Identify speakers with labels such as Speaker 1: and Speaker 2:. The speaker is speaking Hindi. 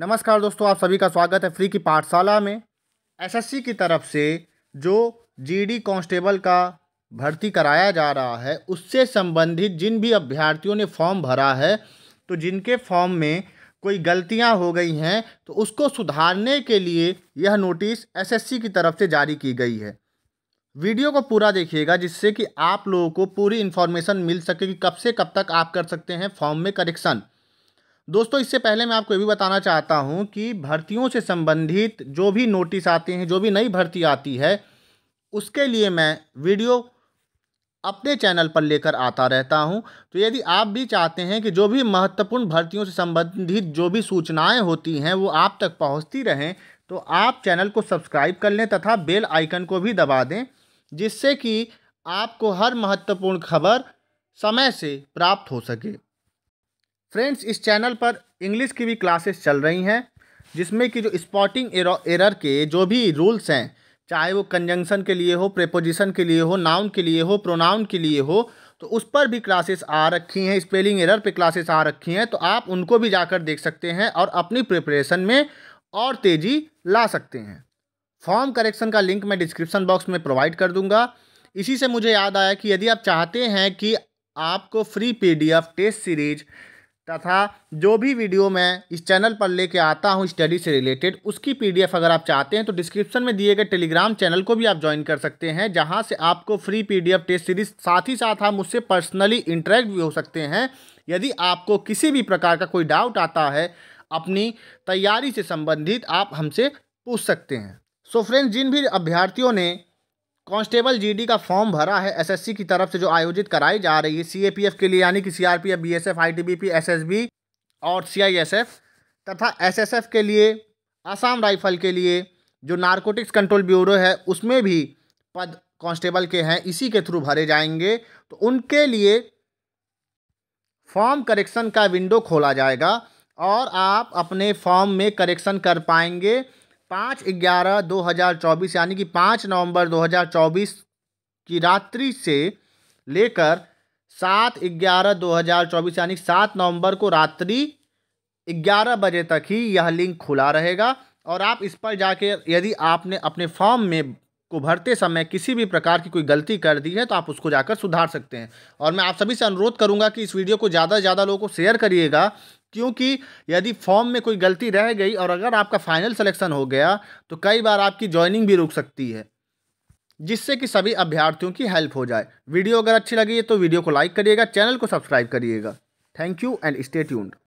Speaker 1: नमस्कार दोस्तों आप सभी का स्वागत है फ्री की पाठशाला में एसएससी की तरफ से जो जीडी कांस्टेबल का भर्ती कराया जा रहा है उससे संबंधित जिन भी अभ्यर्थियों ने फॉर्म भरा है तो जिनके फॉर्म में कोई गलतियां हो गई हैं तो उसको सुधारने के लिए यह नोटिस एसएससी की तरफ से जारी की गई है वीडियो को पूरा देखिएगा जिससे कि आप लोगों को पूरी इन्फॉर्मेशन मिल सके कि कब से कब तक आप कर सकते हैं फॉर्म में करेक्शन दोस्तों इससे पहले मैं आपको ये भी बताना चाहता हूँ कि भर्तियों से संबंधित जो भी नोटिस आते हैं जो भी नई भर्ती आती है उसके लिए मैं वीडियो अपने चैनल पर लेकर आता रहता हूं तो यदि आप भी चाहते हैं कि जो भी महत्वपूर्ण भर्तियों से संबंधित जो भी सूचनाएं होती हैं वो आप तक पहुंचती रहें तो आप चैनल को सब्सक्राइब कर लें तथा बेल आइकन को भी दबा दें जिससे कि आपको हर महत्वपूर्ण खबर समय से प्राप्त हो सके फ्रेंड्स इस चैनल पर इंग्लिश की भी क्लासेस चल रही हैं जिसमें कि जो स्पॉटिंग एरर के जो भी रूल्स हैं चाहे वो कंजंक्शन के लिए हो प्रेपोजिशन के लिए हो नाउन के लिए हो प्रोनाउन के लिए हो तो उस पर भी क्लासेस आ रखी हैं स्पेलिंग एरर पे क्लासेस आ रखी हैं तो आप उनको भी जाकर देख सकते हैं और अपनी प्रिपरेशन में और तेज़ी ला सकते हैं फॉर्म करेक्शन का लिंक मैं डिस्क्रिप्शन बॉक्स में प्रोवाइड कर दूंगा इसी से मुझे याद आया कि यदि आप चाहते हैं कि आपको फ्री पीडीएफ टेस्ट सीरीज़ तथा जो भी वीडियो मैं इस चैनल पर लेके आता हूँ स्टडी से रिलेटेड उसकी पीडीएफ अगर आप चाहते हैं तो डिस्क्रिप्शन में दिए गए टेलीग्राम चैनल को भी आप ज्वाइन कर सकते हैं जहाँ से आपको फ्री पीडीएफ टेस्ट सीरीज साथ ही साथ आप मुझसे पर्सनली इंटरेक्ट भी हो सकते हैं यदि आपको किसी भी प्रकार का कोई डाउट आता है अपनी तैयारी से संबंधित आप हमसे पूछ सकते हैं सो so फ्रेंड्स जिन भी अभ्यर्थियों ने कांस्टेबल जीडी का फॉर्म भरा है एसएससी की तरफ से जो आयोजित कराई जा रही है सीएपीएफ के लिए यानी कि सीआरपीएफ बीएसएफ आईटीबीपी एसएसबी और सीआईएसएफ तथा एसएसएफ के लिए आसाम राइफल के लिए जो नारकोटिक्स कंट्रोल ब्यूरो है उसमें भी पद कांस्टेबल के हैं इसी के थ्रू भरे जाएंगे तो उनके लिए फॉर्म करेक्शन का विंडो खोला जाएगा और आप अपने फॉर्म में करेक्शन कर पाएंगे पाँच ग्यारह दो हज़ार चौबीस यानी कि पाँच नवंबर दो हज़ार चौबीस की रात्रि से लेकर सात ग्यारह दो हज़ार चौबीस यानी सात नवंबर को रात्रि ग्यारह बजे तक ही यह लिंक खुला रहेगा और आप इस पर जाके यदि आपने अपने फॉर्म में को भरते समय किसी भी प्रकार की कोई गलती कर दी है तो आप उसको जाकर सुधार सकते हैं और मैं आप सभी से अनुरोध करूंगा कि इस वीडियो को ज़्यादा से ज़्यादा लोगों को शेयर करिएगा क्योंकि यदि फॉर्म में कोई गलती रह गई और अगर आपका फाइनल सलेक्शन हो गया तो कई बार आपकी ज्वाइनिंग भी रुक सकती है जिससे कि सभी अभ्यर्थियों की हेल्प हो जाए वीडियो अगर अच्छी लगी है तो वीडियो को लाइक करिएगा चैनल को सब्सक्राइब करिएगा thank you and stay tuned